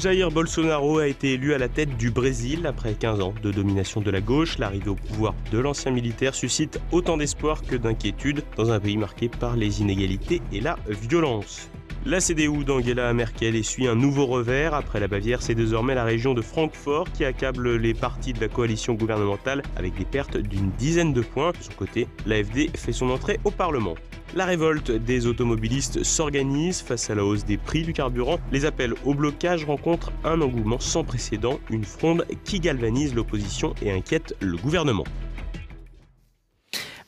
Jair Bolsonaro a été élu à la tête du Brésil après 15 ans de domination de la gauche. L'arrivée au pouvoir de l'ancien militaire suscite autant d'espoir que d'inquiétude dans un pays marqué par les inégalités et la violence. La CDU d'Angela Merkel essuie un nouveau revers. Après la Bavière, c'est désormais la région de Francfort qui accable les partis de la coalition gouvernementale avec des pertes d'une dizaine de points. De son côté, l'AFD fait son entrée au Parlement. La révolte des automobilistes s'organise face à la hausse des prix du carburant. Les appels au blocage rencontrent un engouement sans précédent, une fronde qui galvanise l'opposition et inquiète le gouvernement.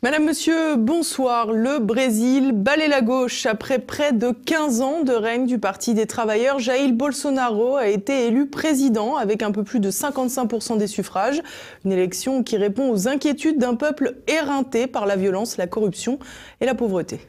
Madame, Monsieur, bonsoir. Le Brésil balaie la gauche. Après près de 15 ans de règne du Parti des travailleurs, Jair Bolsonaro a été élu président avec un peu plus de 55% des suffrages. Une élection qui répond aux inquiétudes d'un peuple éreinté par la violence, la corruption et la pauvreté.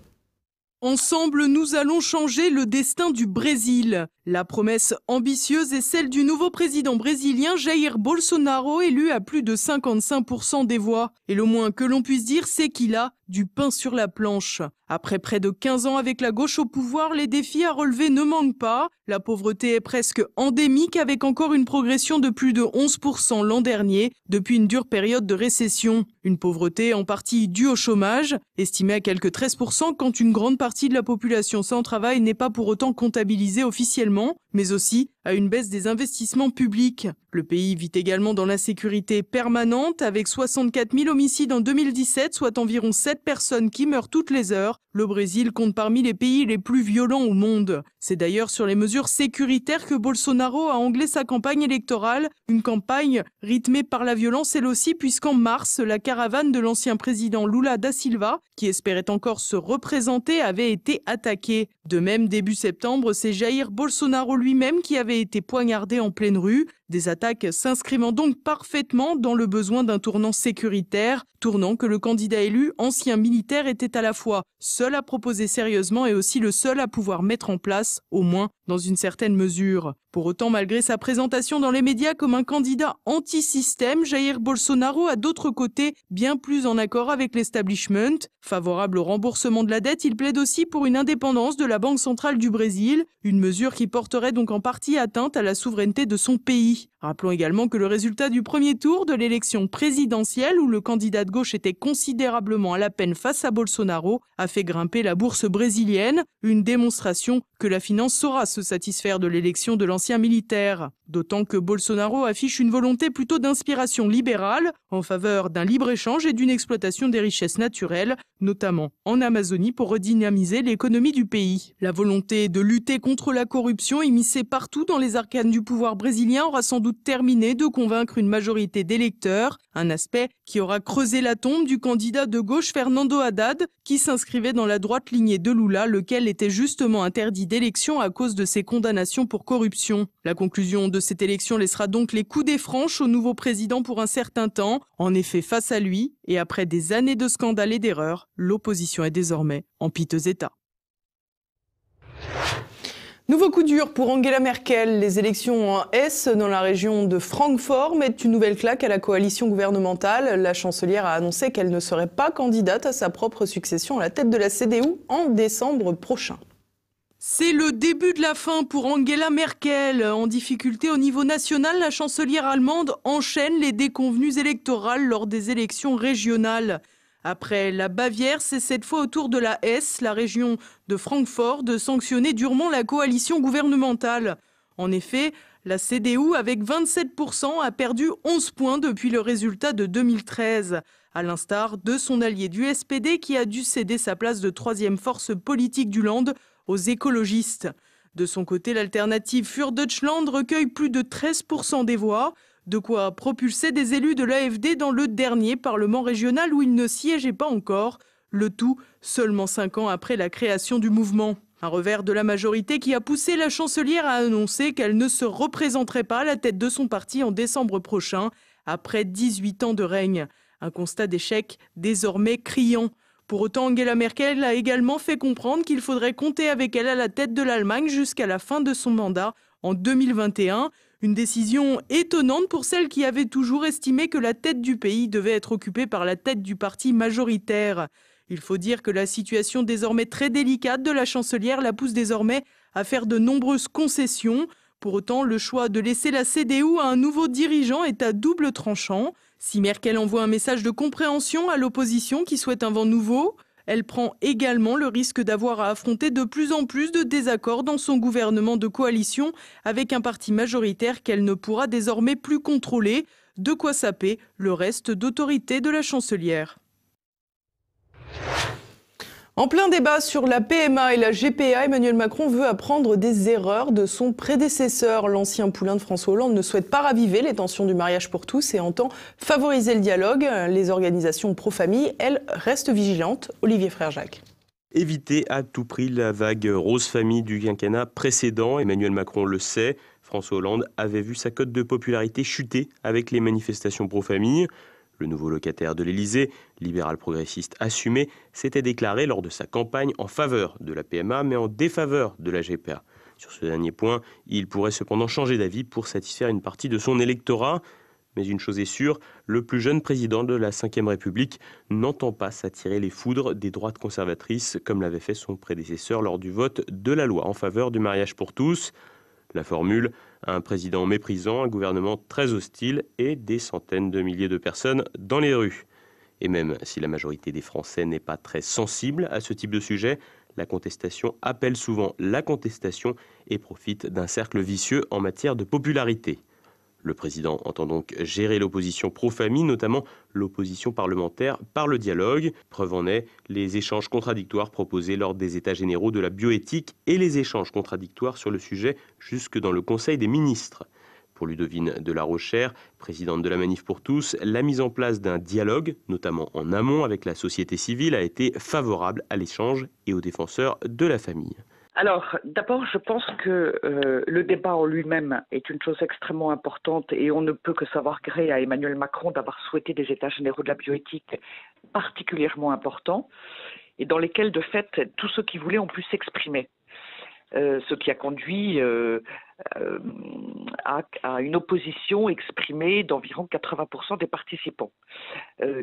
Ensemble, nous allons changer le destin du Brésil. La promesse ambitieuse est celle du nouveau président brésilien Jair Bolsonaro, élu à plus de 55% des voix. Et le moins que l'on puisse dire, c'est qu'il a du pain sur la planche. Après près de 15 ans avec la gauche au pouvoir, les défis à relever ne manquent pas. La pauvreté est presque endémique avec encore une progression de plus de 11% l'an dernier, depuis une dure période de récession. Une pauvreté en partie due au chômage, estimée à quelque 13% quand une grande partie de la population sans travail n'est pas pour autant comptabilisée officiellement musulmans mais aussi à une baisse des investissements publics. Le pays vit également dans l'insécurité permanente avec 64 000 homicides en 2017, soit environ 7 personnes qui meurent toutes les heures. Le Brésil compte parmi les pays les plus violents au monde. C'est d'ailleurs sur les mesures sécuritaires que Bolsonaro a anglais sa campagne électorale, une campagne rythmée par la violence elle aussi puisqu'en mars, la caravane de l'ancien président Lula da Silva, qui espérait encore se représenter, avait été attaquée. De même, début septembre, c'est Jair Bolsonaro lui-même qui avait été poignardé en pleine rue. Des attaques s'inscrivant donc parfaitement dans le besoin d'un tournant sécuritaire, tournant que le candidat élu, ancien militaire, était à la fois seul à proposer sérieusement et aussi le seul à pouvoir mettre en place, au moins dans une certaine mesure. Pour autant, malgré sa présentation dans les médias comme un candidat anti-système, Jair Bolsonaro a d'autres côtés bien plus en accord avec l'establishment. Favorable au remboursement de la dette, il plaide aussi pour une indépendance de la Banque centrale du Brésil, une mesure qui porterait donc en partie atteinte à la souveraineté de son pays. Il est 14h30. Rappelons également que le résultat du premier tour de l'élection présidentielle, où le candidat de gauche était considérablement à la peine face à Bolsonaro, a fait grimper la bourse brésilienne, une démonstration que la finance saura se satisfaire de l'élection de l'ancien militaire. D'autant que Bolsonaro affiche une volonté plutôt d'inspiration libérale, en faveur d'un libre-échange et d'une exploitation des richesses naturelles, notamment en Amazonie, pour redynamiser l'économie du pays. La volonté de lutter contre la corruption, immiscée partout dans les arcanes du pouvoir brésilien, aura sans doute terminé de convaincre une majorité d'électeurs, un aspect qui aura creusé la tombe du candidat de gauche Fernando Haddad, qui s'inscrivait dans la droite lignée de Lula, lequel était justement interdit d'élection à cause de ses condamnations pour corruption. La conclusion de cette élection laissera donc les coups des franches au nouveau président pour un certain temps. En effet, face à lui, et après des années de scandales et d'erreurs, l'opposition est désormais en piteux état. Nouveau coup dur pour Angela Merkel. Les élections en S dans la région de Francfort mettent une nouvelle claque à la coalition gouvernementale. La chancelière a annoncé qu'elle ne serait pas candidate à sa propre succession à la tête de la CDU en décembre prochain. C'est le début de la fin pour Angela Merkel. En difficulté au niveau national, la chancelière allemande enchaîne les déconvenues électorales lors des élections régionales. Après la Bavière, c'est cette fois autour de la Hesse, la région de Francfort, de sanctionner durement la coalition gouvernementale. En effet, la CDU, avec 27%, a perdu 11 points depuis le résultat de 2013, à l'instar de son allié du SPD qui a dû céder sa place de troisième force politique du Land aux écologistes. De son côté, l'alternative Für Deutschland recueille plus de 13% des voix. De quoi propulser des élus de l'AFD dans le dernier Parlement régional où ils ne siégeaient pas encore, le tout seulement cinq ans après la création du mouvement. Un revers de la majorité qui a poussé la chancelière à annoncer qu'elle ne se représenterait pas à la tête de son parti en décembre prochain, après 18 ans de règne. Un constat d'échec désormais criant. Pour autant, Angela Merkel a également fait comprendre qu'il faudrait compter avec elle à la tête de l'Allemagne jusqu'à la fin de son mandat en 2021, une décision étonnante pour celle qui avait toujours estimé que la tête du pays devait être occupée par la tête du parti majoritaire. Il faut dire que la situation désormais très délicate de la chancelière la pousse désormais à faire de nombreuses concessions. Pour autant, le choix de laisser la CDU à un nouveau dirigeant est à double tranchant. Si Merkel envoie un message de compréhension à l'opposition qui souhaite un vent nouveau, elle prend également le risque d'avoir à affronter de plus en plus de désaccords dans son gouvernement de coalition avec un parti majoritaire qu'elle ne pourra désormais plus contrôler, de quoi saper le reste d'autorité de la chancelière. En plein débat sur la PMA et la GPA, Emmanuel Macron veut apprendre des erreurs de son prédécesseur. L'ancien poulain de François Hollande ne souhaite pas raviver les tensions du mariage pour tous et entend favoriser le dialogue. Les organisations pro-famille, elles, restent vigilantes. Olivier Frère-Jacques. Éviter à tout prix la vague rose famille du quinquennat précédent. Emmanuel Macron le sait. François Hollande avait vu sa cote de popularité chuter avec les manifestations pro-famille. Le nouveau locataire de l'Élysée, libéral progressiste assumé, s'était déclaré lors de sa campagne en faveur de la PMA mais en défaveur de la GPA. Sur ce dernier point, il pourrait cependant changer d'avis pour satisfaire une partie de son électorat. Mais une chose est sûre, le plus jeune président de la Ve République n'entend pas s'attirer les foudres des droites conservatrices comme l'avait fait son prédécesseur lors du vote de la loi en faveur du mariage pour tous. La formule un président méprisant, un gouvernement très hostile et des centaines de milliers de personnes dans les rues. Et même si la majorité des Français n'est pas très sensible à ce type de sujet, la contestation appelle souvent la contestation et profite d'un cercle vicieux en matière de popularité. Le président entend donc gérer l'opposition pro-famille, notamment l'opposition parlementaire, par le dialogue. Preuve en est les échanges contradictoires proposés lors des États généraux de la bioéthique et les échanges contradictoires sur le sujet jusque dans le Conseil des ministres. Pour Ludovine de la Rochère, présidente de la Manif pour tous, la mise en place d'un dialogue, notamment en amont avec la société civile, a été favorable à l'échange et aux défenseurs de la famille. Alors, d'abord, je pense que euh, le débat en lui-même est une chose extrêmement importante et on ne peut que savoir gré à Emmanuel Macron d'avoir souhaité des États généraux de la bioéthique particulièrement importants et dans lesquels, de fait, tous ceux qui voulaient ont pu s'exprimer. Euh, ce qui a conduit euh, à, à, une opposition exprimée d'environ 80% des participants.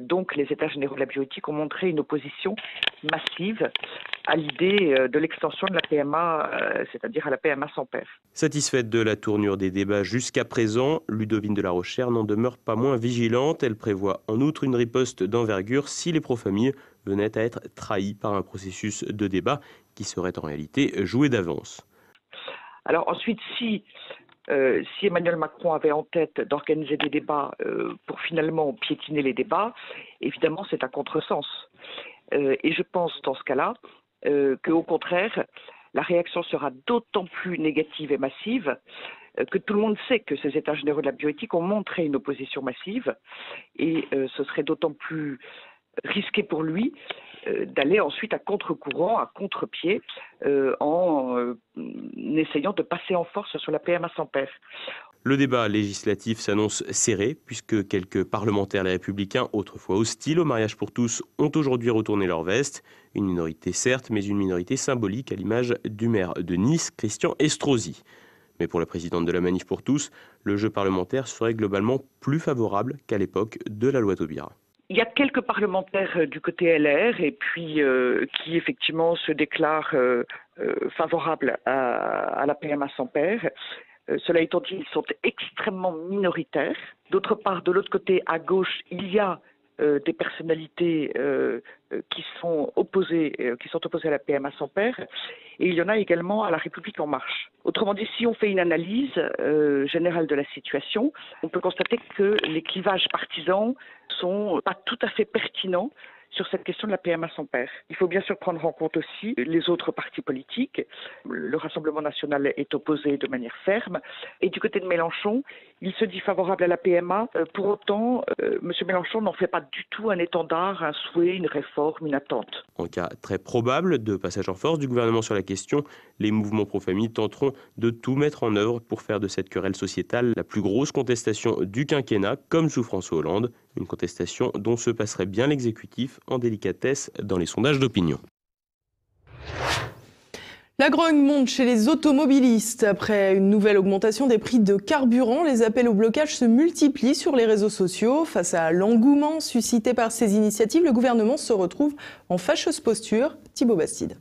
donc les États généraux de la bioéthique ont montré une opposition massive à l'idée euh, de l'extension de la PMA, euh, c'est-à-dire à la PMA sans père. Satisfaite de la tournure des débats jusqu'à présent, Ludovine de la Rochère n'en demeure pas moins vigilante. Elle prévoit en outre une riposte d'envergure si les profamilles venaient à être trahies par un processus de débat qui serait en réalité joué d'avance. Alors ensuite, si euh, si Emmanuel Macron avait en tête d'organiser des débats pour finalement piétiner les débats, évidemment c'est un contresens. et je pense dans ce cas-là euh, qu'au contraire, la réaction sera d'autant plus négative et massive euh, que tout le monde sait que ces États généraux de la bioéthique ont montré une opposition massive et euh, ce serait d'autant plus risqué pour lui d'aller ensuite à contre-courant, à contre-pied, en essayant de passer en force sur la PMA sans père. Le débat législatif s'annonce serré, puisque quelques parlementaires les républicains, autrefois hostiles au mariage pour tous, ont aujourd'hui retourné leur veste. Une minorité certes, mais une minorité symbolique à l'image du maire de Nice, Christian Estrosi. Mais pour la présidente de la Manif pour tous, le jeu parlementaire serait globalement plus favorable qu'à l'époque de la loi Taubira. Il y a quelques parlementaires euh, du côté LR et puis euh, qui effectivement se déclarent euh, favorables à, à, la PMA sans père euh, cela étant dit, ils sont extrêmement minoritaires. D'autre part, de l'autre côté, à gauche, il y a euh, des personnalités euh, qui sont opposées, qui sont opposées à la PMA sans père, et il y en a également à la République en marche. Autrement dit, si on fait une analyse générale de la situation, on peut constater que les clivages partisans ne sont pas tout à fait pertinents sur cette question de la PMA sans père. Il faut bien sûr prendre en compte aussi les autres partis politiques. Le Rassemblement national est opposé de manière ferme. Et du côté de Mélenchon, il se dit favorable à la PMA. Euh, pour autant, euh, M. Mélenchon n'en fait pas du tout un étendard, un souhait, une réforme, une attente. En cas très probable de passage en force du gouvernement sur la question, les mouvements pro-famille tenteront de tout mettre en œuvre pour faire de cette querelle sociétale la plus grosse contestation du quinquennat, comme sous François Hollande. Une contestation dont se passerait bien l'exécutif en délicatesse dans les sondages d'opinion. La grogne monte chez les automobilistes. Après une nouvelle augmentation des prix de carburant, les appels au blocage se multiplient sur les réseaux sociaux. Face à l'engouement suscité par ces initiatives, le gouvernement se retrouve en fâcheuse posture. Thibaut Bastide.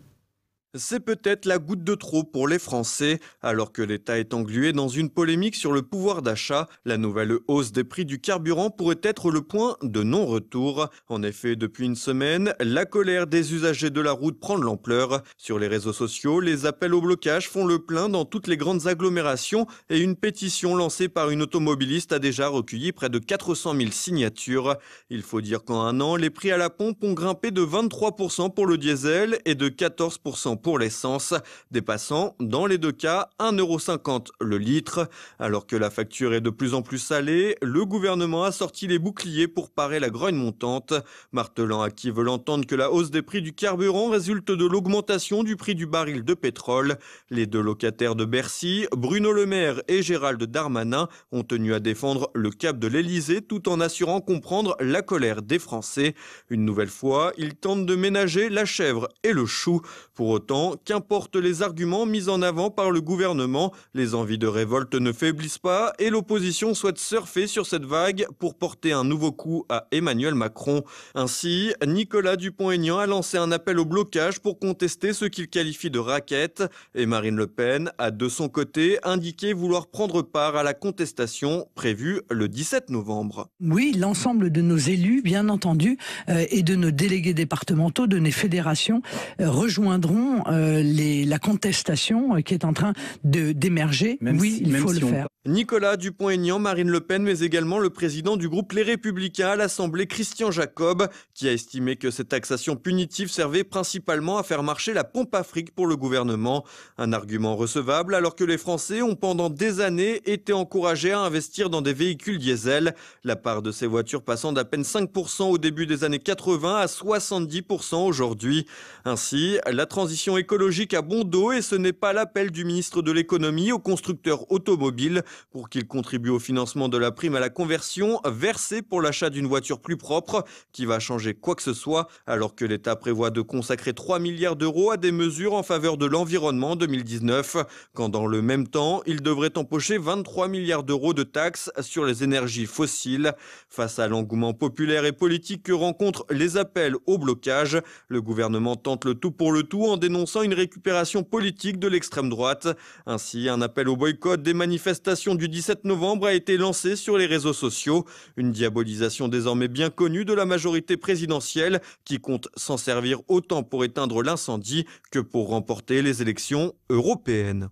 C'est peut-être la goutte de trop pour les Français. Alors que l'État est englué dans une polémique sur le pouvoir d'achat, la nouvelle hausse des prix du carburant pourrait être le point de non-retour. En effet, depuis une semaine, la colère des usagers de la route prend de l'ampleur. Sur les réseaux sociaux, les appels au blocage font le plein dans toutes les grandes agglomérations et une pétition lancée par une automobiliste a déjà recueilli près de 400 000 signatures. Il faut dire qu'en un an, les prix à la pompe ont grimpé de 23% pour le diesel et de 14% pour l'essence, dépassant dans les deux cas 1,50€ le litre. Alors que la facture est de plus en plus salée, le gouvernement a sorti les boucliers pour parer la grogne montante, martelant à qui veut l'entendre que la hausse des prix du carburant résulte de l'augmentation du prix du baril de pétrole. Les deux locataires de Bercy, Bruno Le Maire et Gérald Darmanin, ont tenu à défendre le cap de l'Elysée tout en assurant comprendre la colère des Français. Une nouvelle fois, ils tentent de ménager la chèvre et le chou. Pour autant, qu'importent les arguments mis en avant par le gouvernement, les envies de révolte ne faiblissent pas et l'opposition souhaite surfer sur cette vague pour porter un nouveau coup à Emmanuel Macron. Ainsi, Nicolas Dupont-Aignan a lancé un appel au blocage pour contester ce qu'il qualifie de raquette et Marine Le Pen a de son côté indiqué vouloir prendre part à la contestation prévue le 17 novembre. Oui, l'ensemble de nos élus, bien entendu, euh, et de nos délégués départementaux, de nos fédérations, euh, rejoindront euh, les, la contestation euh, qui est en train d'émerger. Oui, il faut le faire. Nicolas Dupont-Aignan, Marine Le Pen, mais également le président du groupe Les Républicains à l'Assemblée, Christian Jacob, qui a estimé que cette taxation punitive servait principalement à faire marcher la pompe Afrique pour le gouvernement. Un argument recevable alors que les Français ont pendant des années été encouragés à investir dans des véhicules diesel, la part de ces voitures passant d'à peine 5% au début des années 80 à 70% aujourd'hui. Ainsi, la transition écologique à bon dos et ce n'est pas l'appel du ministre de l'économie aux constructeurs automobiles pour qu'ils contribuent au financement de la prime à la conversion versée pour l'achat d'une voiture plus propre qui va changer quoi que ce soit alors que l'État prévoit de consacrer 3 milliards d'euros à des mesures en faveur de l'environnement en 2019 quand dans le même temps il devrait empocher 23 milliards d'euros de taxes sur les énergies fossiles. Face à l'engouement populaire et politique que rencontrent les appels au blocage, le gouvernement tente le tout pour le tout en dénonçant sans une récupération politique de l'extrême droite. Ainsi, un appel au boycott des manifestations du 17 novembre a été lancé sur les réseaux sociaux, une diabolisation désormais bien connue de la majorité présidentielle qui compte s'en servir autant pour éteindre l'incendie que pour remporter les élections européennes.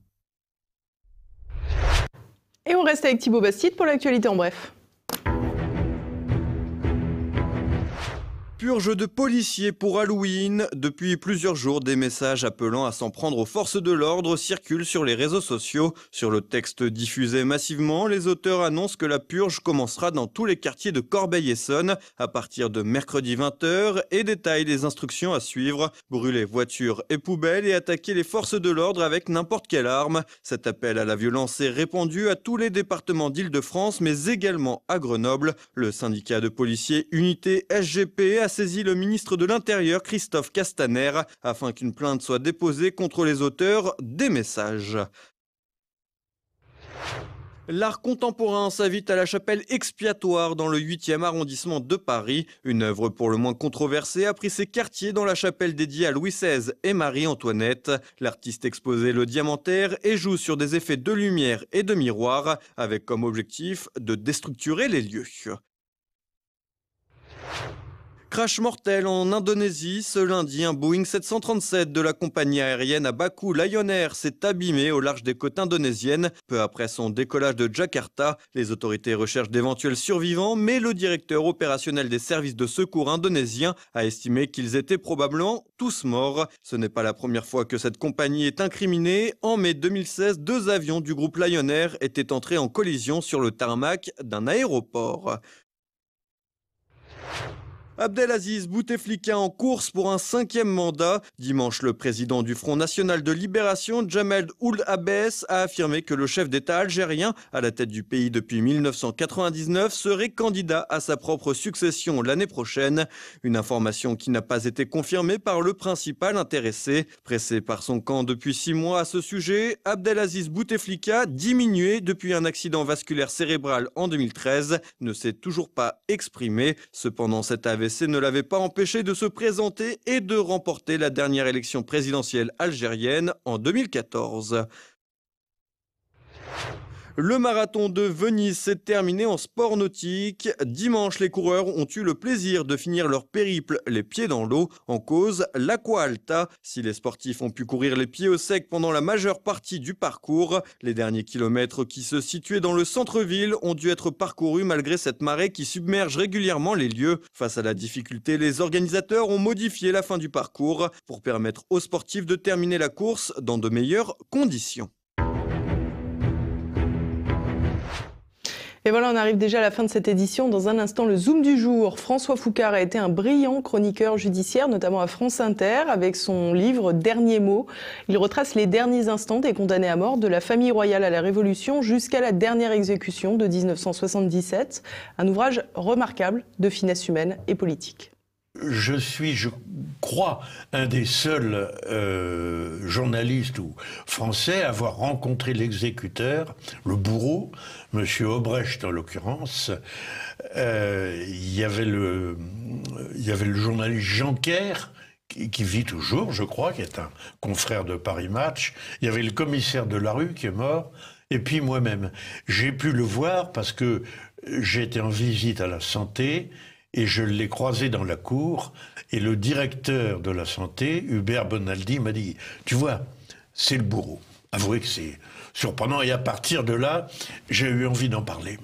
Et on reste avec Thibaut Bastide pour l'actualité en bref. Purge de policiers pour Halloween. Depuis plusieurs jours, des messages appelant à s'en prendre aux forces de l'ordre circulent sur les réseaux sociaux. Sur le texte diffusé massivement, les auteurs annoncent que la purge commencera dans tous les quartiers de Corbeil-Essonne à partir de mercredi 20h et détaillent les instructions à suivre. Brûler voitures et poubelles et attaquer les forces de l'ordre avec n'importe quelle arme. Cet appel à la violence est répandu à tous les départements d'Île-de-France mais également à Grenoble. Le syndicat de policiers Unité SGP a a saisi le ministre de l'Intérieur, Christophe Castaner, afin qu'une plainte soit déposée contre les auteurs des messages. L'art contemporain s'invite à la chapelle expiatoire dans le 8e arrondissement de Paris. Une œuvre pour le moins controversée a pris ses quartiers dans la chapelle dédiée à Louis XVI et Marie-Antoinette. L'artiste exposait le diamantaire et joue sur des effets de lumière et de miroir avec comme objectif de déstructurer les lieux. Crash mortel en Indonésie. Ce lundi, un Boeing 737 de la compagnie aérienne à Bakou Lion s'est abîmé au large des côtes indonésiennes. Peu après son décollage de Jakarta, les autorités recherchent d'éventuels survivants, mais le directeur opérationnel des services de secours indonésiens a estimé qu'ils étaient probablement tous morts. Ce n'est pas la première fois que cette compagnie est incriminée. En mai 2016, deux avions du groupe Lion étaient entrés en collision sur le tarmac d'un aéroport. Abdelaziz Bouteflika en course pour un cinquième mandat. Dimanche, le président du Front National de Libération, Jamel Ould Abbes, a affirmé que le chef d'État algérien, à la tête du pays depuis 1999, serait candidat à sa propre succession l'année prochaine. Une information qui n'a pas été confirmée par le principal intéressé. Pressé par son camp depuis six mois à ce sujet, Abdelaziz Bouteflika, diminué depuis un accident vasculaire cérébral en 2013, ne s'est toujours pas exprimé. Cependant, cet ne l'avait pas empêché de se présenter et de remporter la dernière élection présidentielle algérienne en 2014. Le marathon de Venise s'est terminé en sport nautique. Dimanche, les coureurs ont eu le plaisir de finir leur périple les pieds dans l'eau. En cause, l'Aqua Alta. Si les sportifs ont pu courir les pieds au sec pendant la majeure partie du parcours, les derniers kilomètres qui se situaient dans le centre-ville ont dû être parcourus malgré cette marée qui submerge régulièrement les lieux. Face à la difficulté, les organisateurs ont modifié la fin du parcours pour permettre aux sportifs de terminer la course dans de meilleures conditions. Et voilà, on arrive déjà à la fin de cette édition. Dans un instant, le Zoom du jour. François Foucard a été un brillant chroniqueur judiciaire, notamment à France Inter, avec son livre Dernier mot. Il retrace les derniers instants des condamnés à mort, de la famille royale à la Révolution jusqu'à la dernière exécution de 1977. Un ouvrage remarquable de finesse humaine et politique je suis, je crois, un des seuls euh, journalistes ou français à avoir rencontré l'exécuteur, le bourreau, M. Obrecht en l'occurrence. Euh, il, y avait le, journaliste Jean Kerr qui vit toujours, je crois, qui est un confrère de Paris Match. Il y avait le commissaire de la rue qui est mort. Et puis moi-même, j'ai pu le voir parce que j'étais en visite à la santé et je l'ai croisé dans la cour, et le directeur de la santé, Hubert Bonaldi, m'a dit, tu vois, c'est le bourreau. Avouez que c'est surprenant, et à partir de là, j'ai eu envie d'en parler.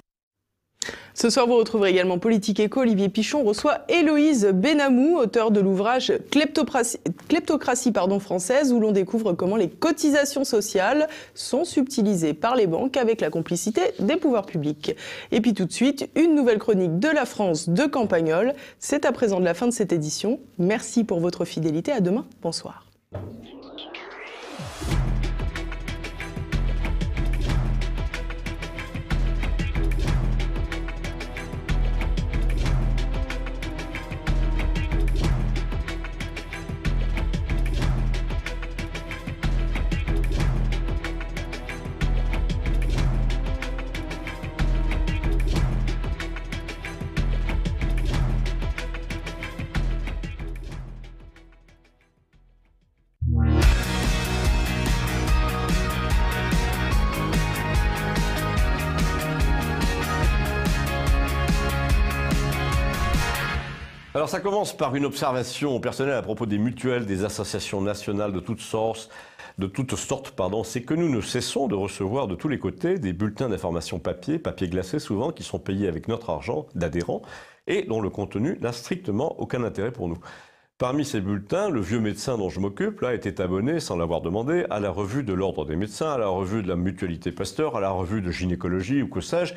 Ce soir, vous retrouverez également Politique Éco. Olivier Pichon reçoit Héloïse Benamou, auteur de l'ouvrage Kleptocratie, française, où l'on découvre comment les cotisations sociales sont subtilisées par les banques avec la complicité des pouvoirs publics. Et puis tout de suite, une nouvelle chronique de la France de Campagnol. C'est à présent de la fin de cette édition. Merci pour votre fidélité. À demain. Bonsoir. Alors ça commence par une observation personnelle à propos des mutuelles, des associations nationales de toutes sortes, de toutes sortes, pardon, c'est que nous ne cessons de recevoir de tous les côtés des bulletins d'information papier, papier glacé souvent, qui sont payés avec notre argent d'adhérents et dont le contenu n'a strictement aucun intérêt pour nous. Parmi ces bulletins, le vieux médecin dont je m'occupe, là, était abonné, sans l'avoir demandé, à la revue de l'Ordre des médecins, à la revue de la Mutualité Pasteur, à la revue de gynécologie ou que sais-je,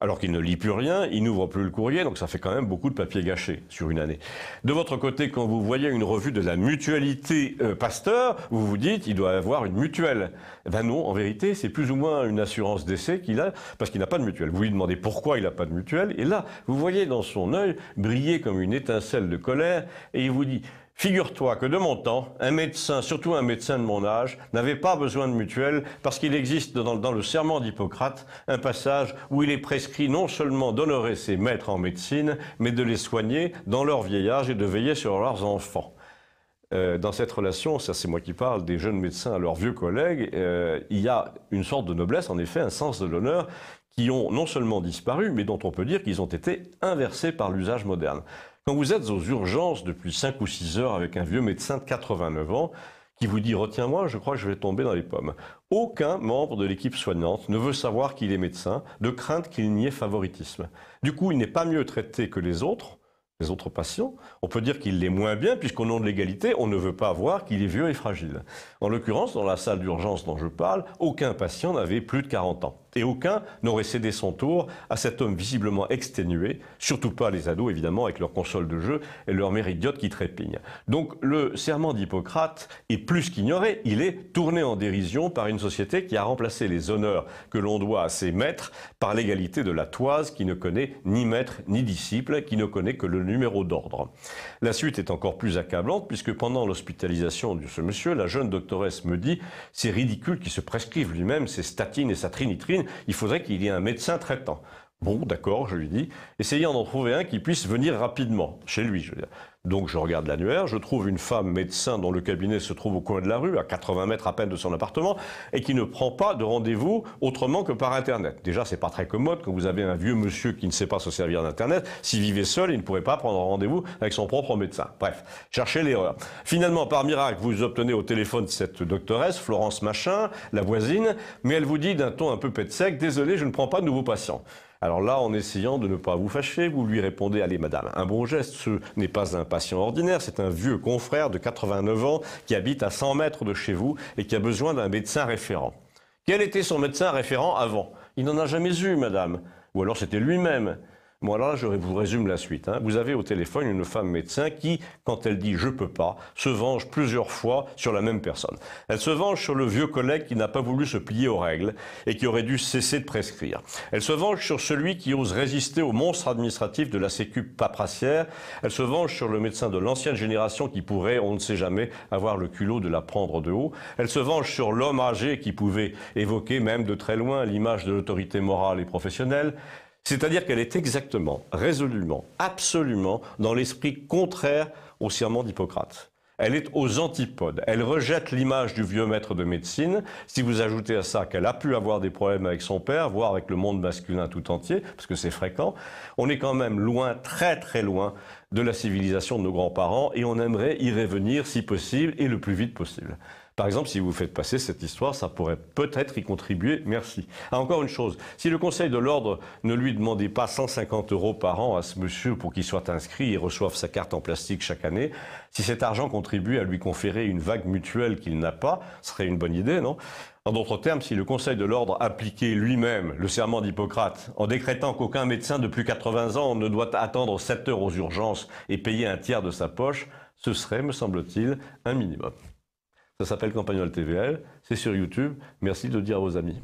alors qu'il ne lit plus rien, il n'ouvre plus le courrier, donc ça fait quand même beaucoup de papier gâché sur une année. De votre côté, quand vous voyez une revue de la mutualité euh, Pasteur, vous vous dites, il doit avoir une mutuelle. Ben non, en vérité, c'est plus ou moins une assurance d'essai qu'il a, parce qu'il n'a pas de mutuelle. Vous lui demandez pourquoi il n'a pas de mutuelle, et là, vous voyez dans son œil briller comme une étincelle de colère, et il vous dit, Figure-toi que de mon temps, un médecin, surtout un médecin de mon âge, n'avait pas besoin de mutuelle parce qu'il existe dans, le serment d'Hippocrate un passage où il est prescrit non seulement d'honorer ses maîtres en médecine, mais de les soigner dans leur vieillage et de veiller sur leurs enfants. Euh, dans cette relation, ça c'est moi qui parle, des jeunes médecins à leurs vieux collègues, euh, il y a une sorte de noblesse, en effet, un sens de l'honneur qui ont non seulement disparu, mais dont on peut dire qu'ils ont été inversés par l'usage moderne. Quand vous êtes aux urgences depuis 5 ou 6 heures avec un vieux médecin de 89 ans qui vous dit retiens-moi, je crois que je vais tomber dans les pommes. Aucun membre de l'équipe soignante ne veut savoir qu'il est médecin, de crainte qu'il n'y ait favoritisme. Du coup, il n'est pas mieux traité que les autres, les autres patients, on peut dire qu'il l'est moins bien, puisqu'au nom de l'égalité, on ne veut pas voir qu'il est vieux et fragile. En l'occurrence, dans la salle d'urgence dont je parle, aucun patient n'avait plus de 40 ans. Et aucun n'aurait cédé son tour à cet homme visiblement exténué, surtout pas les ados évidemment avec leur console de jeu et leur mère idiote qui trépigne. Donc le serment d'Hippocrate est plus qu'ignoré, il est tourné en dérision par une société qui a remplacé les honneurs que l'on doit à ses maîtres par l'égalité de la toise qui ne connaît ni maître ni disciple, qui ne connaît que le numéro d'ordre. La suite est encore plus accablante puisque pendant l'hospitalisation de ce monsieur, la jeune doctoresse me dit c'est ridicule qu'il se prescrive lui-même ses statines et sa trinitrine il faudrait qu'il y ait un médecin traitant. Bon, d'accord, je lui dis, Essayez d'en trouver un qui puisse venir rapidement, chez lui, je veux dire. Donc je regarde l'annuaire, je trouve une femme médecin dont le cabinet se trouve au coin de la rue, à 80 mètres à peine de son appartement, et qui ne prend pas de rendez-vous autrement que par Internet. Déjà, c'est pas très commode quand vous avez un vieux monsieur qui ne sait pas se servir d'Internet. S'il vivait seul, il ne pourrait pas prendre rendez-vous avec son propre médecin. Bref, cherchez l'erreur. Finalement, par miracle, vous obtenez au téléphone cette doctoresse, Florence Machin, la voisine, mais elle vous dit d'un ton un peu pète sec, désolé, je ne prends pas de nouveaux patients. Alors là, en essayant de ne pas vous fâcher, vous lui répondez Allez, madame, un bon geste, ce n'est pas un patient ordinaire, c'est un vieux confrère de 89 ans qui habite à 100 mètres de chez vous et qui a besoin d'un médecin référent. Quel était son médecin référent avant Il n'en a jamais eu, madame. Ou alors c'était lui-même. Bon, alors là, je vous résume la suite. Hein. Vous avez au téléphone une femme médecin qui, quand elle dit je peux pas, se venge plusieurs fois sur la même personne. Elle se venge sur le vieux collègue qui n'a pas voulu se plier aux règles et qui aurait dû cesser de prescrire. Elle se venge sur celui qui ose résister au monstre administratif de la sécu paprassière. Elle se venge sur le médecin de l'ancienne génération qui pourrait, on ne sait jamais, avoir le culot de la prendre de haut. Elle se venge sur l'homme âgé qui pouvait évoquer, même de très loin, l'image de l'autorité morale et professionnelle. C'est-à-dire qu'elle est exactement, résolument, absolument dans l'esprit contraire au serment d'Hippocrate. Elle est aux antipodes. Elle rejette l'image du vieux maître de médecine. Si vous ajoutez à ça qu'elle a pu avoir des problèmes avec son père, voire avec le monde masculin tout entier, parce que c'est fréquent, on est quand même loin, très très loin de la civilisation de nos grands-parents et on aimerait y revenir si possible et le plus vite possible. Par exemple, si vous faites passer cette histoire, ça pourrait peut-être y contribuer. Merci. Ah, encore une chose, si le Conseil de l'ordre ne lui demandait pas 150 euros par an à ce monsieur pour qu'il soit inscrit et reçoive sa carte en plastique chaque année, si cet argent contribue à lui conférer une vague mutuelle qu'il n'a pas, ce serait une bonne idée, non en d'autres termes, si le Conseil de l'ordre appliquait lui-même le serment d'Hippocrate en décrétant qu'aucun médecin de plus 80 ans ne doit attendre 7 heures aux urgences et payer un tiers de sa poche, ce serait, me semble-t-il, un minimum. Ça s'appelle Campagnol TVL, c'est sur YouTube. Merci de le dire à vos amis.